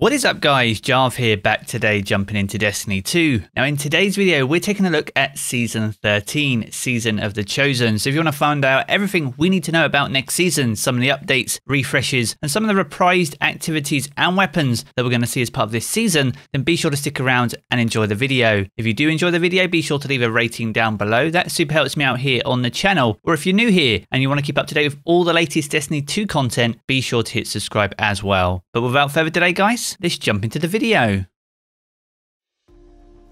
What is up guys, Jarv here back today jumping into Destiny 2. Now in today's video we're taking a look at Season 13, Season of the Chosen. So if you want to find out everything we need to know about next season, some of the updates, refreshes and some of the reprised activities and weapons that we're going to see as part of this season, then be sure to stick around and enjoy the video. If you do enjoy the video be sure to leave a rating down below, that super helps me out here on the channel. Or if you're new here and you want to keep up to date with all the latest Destiny 2 content, be sure to hit subscribe as well. But without further delay guys, let's jump into the video.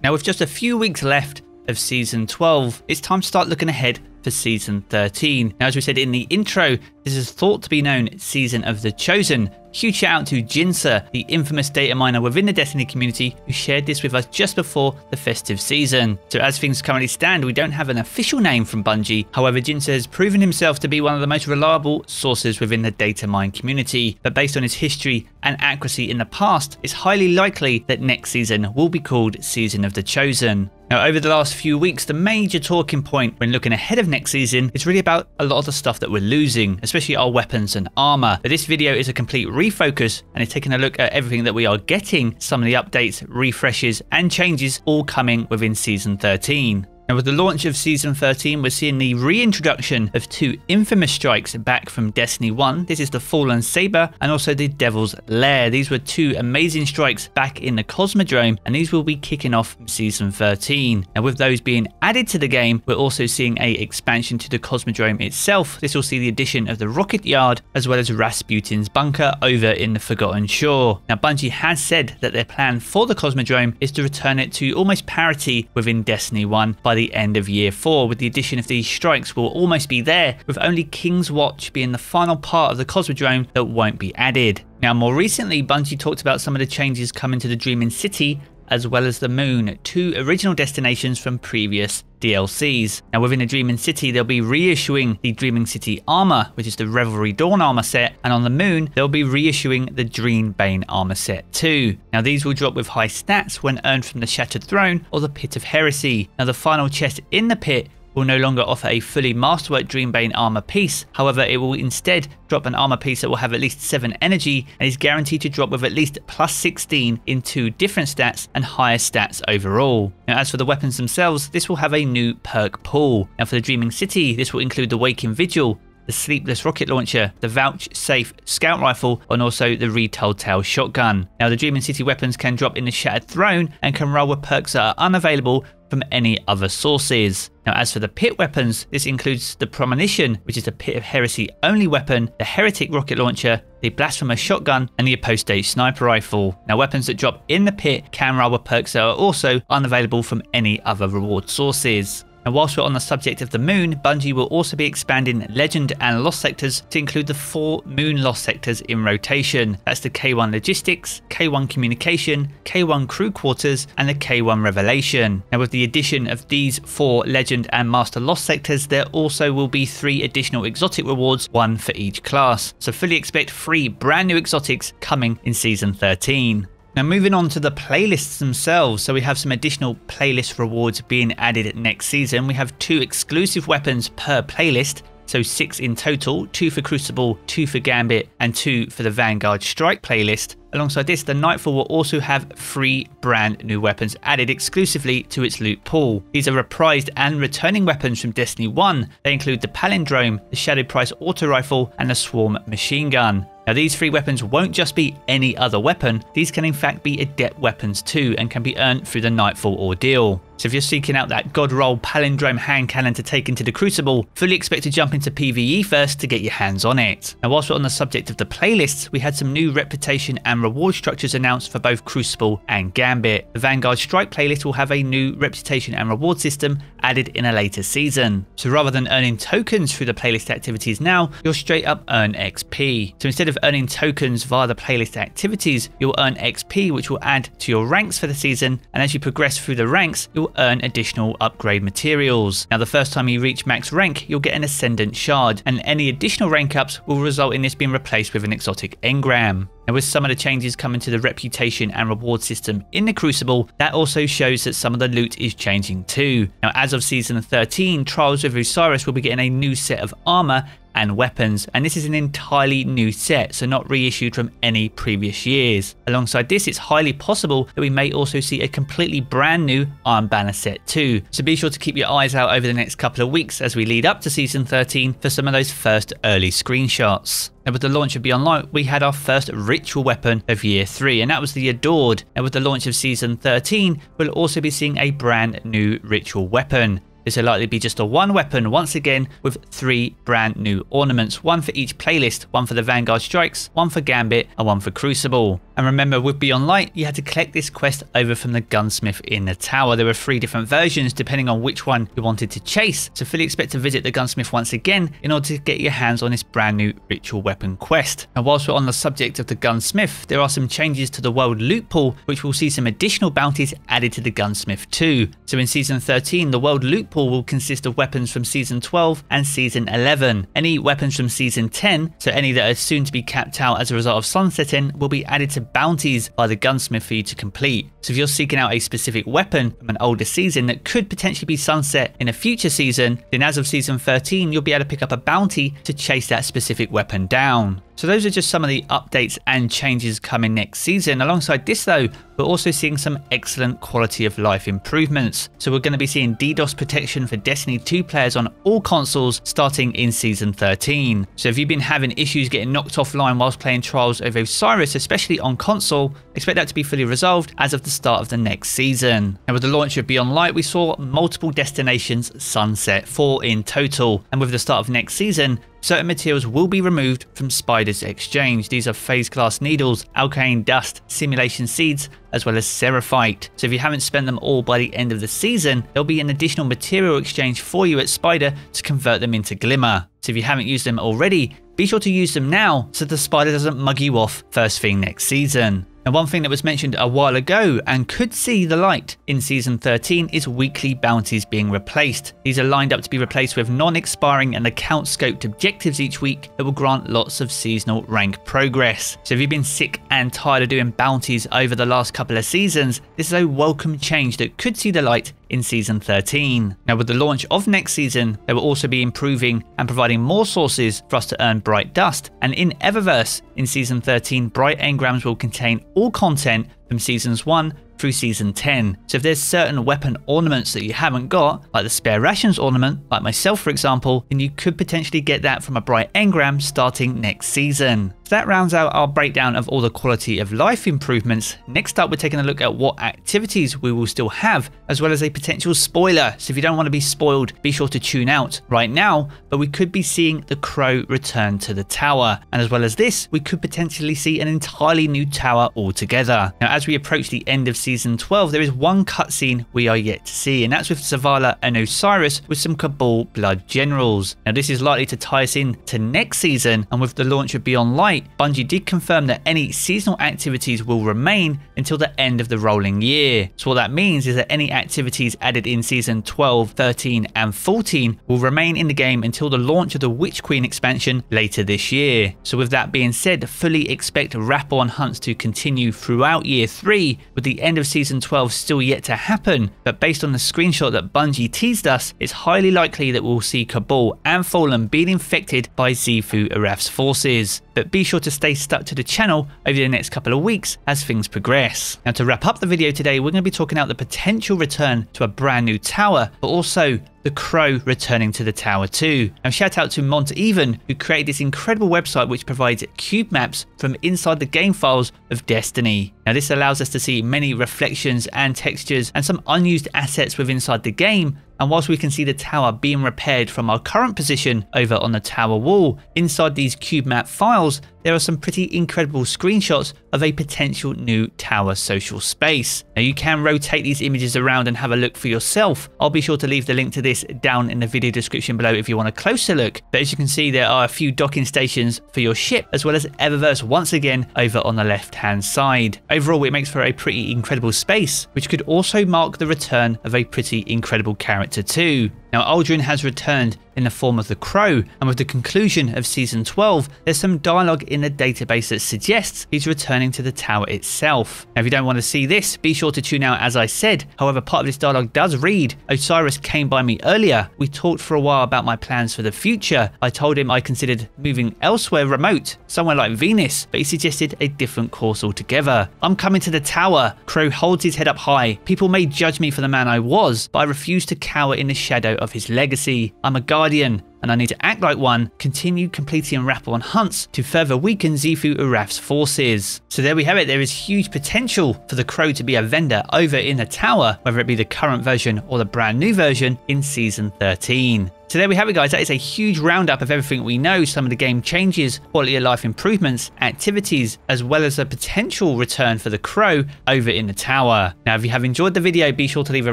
Now with just a few weeks left of Season 12, it's time to start looking ahead for season 13. Now, as we said in the intro, this is thought to be known season of the Chosen. Huge shout out to Jinsa, the infamous data miner within the Destiny community, who shared this with us just before the festive season. So as things currently stand, we don't have an official name from Bungie. However, Jinsa has proven himself to be one of the most reliable sources within the data mine community. But based on his history and accuracy in the past, it's highly likely that next season will be called Season of the Chosen. Now, over the last few weeks, the major talking point when looking ahead of next next season is really about a lot of the stuff that we're losing, especially our weapons and armor. But this video is a complete refocus and it's taking a look at everything that we are getting, some of the updates, refreshes, and changes all coming within season 13. Now, with the launch of Season 13, we're seeing the reintroduction of two infamous strikes back from Destiny 1. This is the Fallen Saber and also the Devil's Lair. These were two amazing strikes back in the Cosmodrome, and these will be kicking off Season 13. Now, with those being added to the game, we're also seeing a expansion to the Cosmodrome itself. This will see the addition of the Rocket Yard, as well as Rasputin's Bunker over in the Forgotten Shore. Now, Bungie has said that their plan for the Cosmodrome is to return it to almost parity within Destiny 1 by the end of year 4. With the addition of these strikes, we'll almost be there, with only King's Watch being the final part of the Cosmodrome that won't be added. Now, more recently, Bungie talked about some of the changes coming to the Dreaming City as well as the moon, two original destinations from previous DLCs. Now within the Dreaming City, they'll be reissuing the Dreaming City armor, which is the Revelry Dawn armor set, and on the moon, they'll be reissuing the Dreambane armor set too. Now these will drop with high stats when earned from the Shattered Throne or the Pit of Heresy. Now the final chest in the pit will no longer offer a fully Masterwork Dreambane armor piece, however it will instead drop an armor piece that will have at least 7 energy and is guaranteed to drop with at least plus 16 in two different stats and higher stats overall. Now as for the weapons themselves, this will have a new perk pool. Now for the Dreaming City, this will include the Waking Vigil, the Sleepless Rocket Launcher, the Vouch Safe Scout Rifle, and also the Retold Tale Shotgun. Now, the Dreaming City weapons can drop in the Shattered Throne and can roll with perks that are unavailable from any other sources. Now, as for the pit weapons, this includes the Promonition, which is the Pit of Heresy only weapon, the Heretic rocket launcher, the Blasphemer shotgun, and the Apostate sniper rifle. Now, weapons that drop in the pit, can or perks that are also unavailable from any other reward sources. And whilst we're on the subject of the moon, Bungie will also be expanding Legend and Lost sectors to include the four moon Lost sectors in rotation. That's the K1 Logistics, K1 Communication, K1 Crew Quarters, and the K1 Revelation. Now with the addition of these four Legend and Master Lost sectors, there also will be three additional exotic rewards, one for each class. So fully expect three brand new exotics coming in Season 13. Now moving on to the playlists themselves, so we have some additional playlist rewards being added next season. We have two exclusive weapons per playlist, so six in total, two for Crucible, two for Gambit, and two for the Vanguard Strike playlist. Alongside this, the Nightfall will also have three brand new weapons added exclusively to its loot pool. These are reprised and returning weapons from Destiny 1. They include the Palindrome, the Shadow Price Auto Rifle, and the Swarm Machine Gun. Now these three weapons won't just be any other weapon, these can in fact be adept weapons too and can be earned through the Nightfall ordeal. So if you're seeking out that god roll palindrome hand cannon to take into the crucible, fully expect to jump into PvE first to get your hands on it. Now whilst we're on the subject of the playlists, we had some new reputation and reward structures announced for both Crucible and Gambit. The Vanguard Strike playlist will have a new reputation and reward system added in a later season. So rather than earning tokens through the playlist activities now, you'll straight up earn XP. So instead of earning tokens via the playlist activities, you'll earn XP which will add to your ranks for the season and as you progress through the ranks, you'll earn additional upgrade materials. Now the first time you reach max rank, you'll get an Ascendant Shard, and any additional rank ups will result in this being replaced with an exotic engram. Now with some of the changes coming to the reputation and reward system in the Crucible, that also shows that some of the loot is changing too. Now as of Season 13, Trials with Osiris will be getting a new set of armor and weapons, and this is an entirely new set, so not reissued from any previous years. Alongside this, it's highly possible that we may also see a completely brand new Iron Banner set too, so be sure to keep your eyes out over the next couple of weeks as we lead up to Season 13 for some of those first early screenshots. And with the launch of Beyond Light, we had our first ritual weapon of year 3, and that was the Adored. And with the launch of season 13, we'll also be seeing a brand new ritual weapon. This will likely be just a one weapon once again with three brand new ornaments, one for each playlist, one for the Vanguard Strikes, one for Gambit and one for Crucible. And remember with Beyond Light, you had to collect this quest over from the Gunsmith in the tower. There were three different versions depending on which one you wanted to chase, so fully expect to visit the Gunsmith once again in order to get your hands on this brand new Ritual Weapon quest. And whilst we're on the subject of the Gunsmith, there are some changes to the World Loot Pool which will see some additional bounties added to the Gunsmith too. So in Season 13, the World Loot Pool will consist of weapons from Season 12 and Season 11. Any weapons from Season 10, so any that are soon to be capped out as a result of sunsetting, will be added to bounties by the gunsmith for you to complete. So if you're seeking out a specific weapon from an older season that could potentially be sunset in a future season, then as of Season 13, you'll be able to pick up a bounty to chase that specific weapon down. So those are just some of the updates and changes coming next season. Alongside this though, we're also seeing some excellent quality of life improvements. So we're going to be seeing DDoS protection for Destiny 2 players on all consoles starting in Season 13. So if you've been having issues getting knocked offline whilst playing Trials of Osiris, especially on console, expect that to be fully resolved as of the start of the next season. And with the launch of Beyond Light, we saw multiple destinations sunset, four in total. And with the start of next season, certain materials will be removed from Spider's Exchange. These are phase glass needles, alkane dust, simulation seeds, as well as seraphite. So if you haven't spent them all by the end of the season, there'll be an additional material exchange for you at Spider to convert them into glimmer. So if you haven't used them already, be sure to use them now so the spider doesn't mug you off first thing next season. Now one thing that was mentioned a while ago and could see the light in season 13 is weekly bounties being replaced. These are lined up to be replaced with non-expiring and account scoped objectives each week that will grant lots of seasonal rank progress. So if you've been sick and tired of doing bounties over the last couple of seasons, this is a welcome change that could see the light in season 13. Now with the launch of next season, they will also be improving and providing more sources for us to earn Bright Dust, and in Eververse in season 13, Bright Engrams will contain all content from seasons 1 through season 10. So if there's certain weapon ornaments that you haven't got, like the spare rations ornament, like myself for example, then you could potentially get that from a bright engram starting next season. So that rounds out our breakdown of all the quality of life improvements. Next up, we're taking a look at what activities we will still have, as well as a potential spoiler. So if you don't want to be spoiled, be sure to tune out right now, but we could be seeing the crow return to the tower. And as well as this, we could potentially see an entirely new tower altogether. Now, as we approach the end of season Season 12, there is one cutscene we are yet to see, and that's with Zavala and Osiris with some Cabal Blood Generals. Now, this is likely to tie us in to next season, and with the launch of Beyond Light, Bungie did confirm that any seasonal activities will remain until the end of the rolling year. So, what that means is that any activities added in Season 12, 13, and 14 will remain in the game until the launch of the Witch Queen expansion later this year. So, with that being said, fully expect wrap-on hunts to continue throughout year 3 with the end of Season 12 still yet to happen, but based on the screenshot that Bungie teased us, it's highly likely that we'll see Kabul and Fallen being infected by Zifu Araf's forces. But be sure to stay stuck to the channel over the next couple of weeks as things progress. Now to wrap up the video today, we're going to be talking about the potential return to a brand new tower, but also the Crow returning to the tower too. And shout out to Mont Even, who created this incredible website which provides cube maps from inside the game files of Destiny. Now this allows us to see many reflections and textures and some unused assets within inside the game and whilst we can see the tower being repaired from our current position over on the tower wall, inside these cube map files, there are some pretty incredible screenshots of a potential new tower social space. Now you can rotate these images around and have a look for yourself. I'll be sure to leave the link to this down in the video description below if you want a closer look. But as you can see, there are a few docking stations for your ship, as well as Eververse once again over on the left hand side. Overall, it makes for a pretty incredible space, which could also mark the return of a pretty incredible character to 2. Now, Aldrin has returned in the form of the Crow, and with the conclusion of Season 12, there's some dialogue in the database that suggests he's returning to the tower itself. Now, if you don't want to see this, be sure to tune out as I said. However, part of this dialogue does read, Osiris came by me earlier. We talked for a while about my plans for the future. I told him I considered moving elsewhere remote, somewhere like Venus, but he suggested a different course altogether. I'm coming to the tower. Crow holds his head up high. People may judge me for the man I was, but I refuse to cower in the shadow of his legacy. I'm a guardian, and I need to act like one, continue completing and on hunts to further weaken Zifu Uraf's forces. So there we have it, there is huge potential for the Crow to be a vendor over in the tower, whether it be the current version or the brand new version in Season 13. So there we have it guys, that is a huge roundup of everything we know, some of the game changes, quality of life improvements, activities, as well as a potential return for the crow over in the tower. Now if you have enjoyed the video, be sure to leave a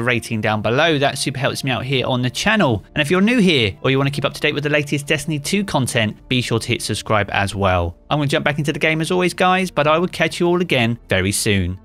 rating down below, that super helps me out here on the channel. And if you're new here, or you want to keep up to date with the latest Destiny 2 content, be sure to hit subscribe as well. I'm going to jump back into the game as always guys, but I will catch you all again very soon.